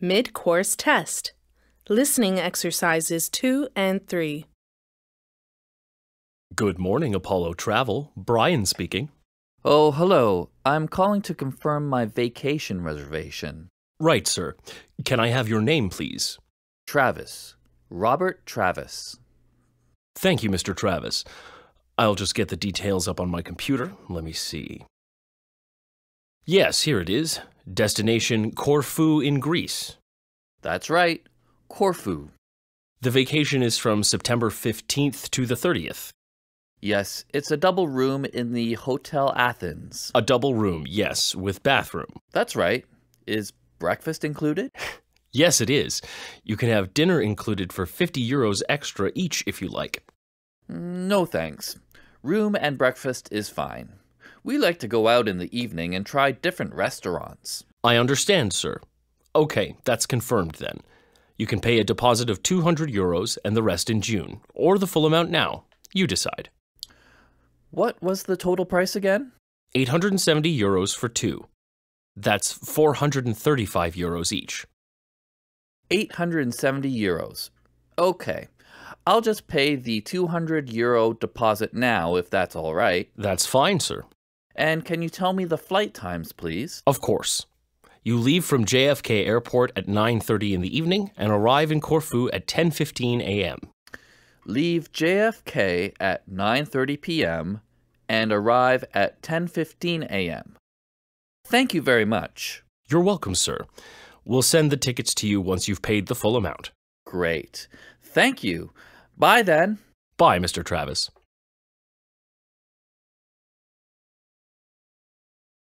Mid course test. Listening exercises 2 and 3. Good morning, Apollo Travel. Brian speaking. Oh, hello. I'm calling to confirm my vacation reservation. Right, sir. Can I have your name, please? Travis. Robert Travis. Thank you, Mr. Travis. I'll just get the details up on my computer. Let me see. Yes, here it is. Destination Corfu in Greece. That's right, Corfu. The vacation is from September 15th to the 30th. Yes, it's a double room in the Hotel Athens. A double room, yes, with bathroom. That's right. Is breakfast included? yes, it is. You can have dinner included for 50 euros extra each if you like. No thanks. Room and breakfast is fine. We like to go out in the evening and try different restaurants. I understand, sir. Okay, that's confirmed then. You can pay a deposit of 200 euros and the rest in June, or the full amount now. You decide. What was the total price again? 870 euros for two. That's 435 euros each. 870 euros. Okay. I'll just pay the 200 euro deposit now if that's all right. That's fine, sir. And can you tell me the flight times, please? Of course. You leave from JFK Airport at 9:30 in the evening and arrive in Corfu at 10:15 a.m. Leave JFK at 9:30 p.m. and arrive at 10:15 a.m. Thank you very much. You're welcome, sir. We'll send the tickets to you once you've paid the full amount. Great. Thank you. Bye then. Bye, Mr. Travis.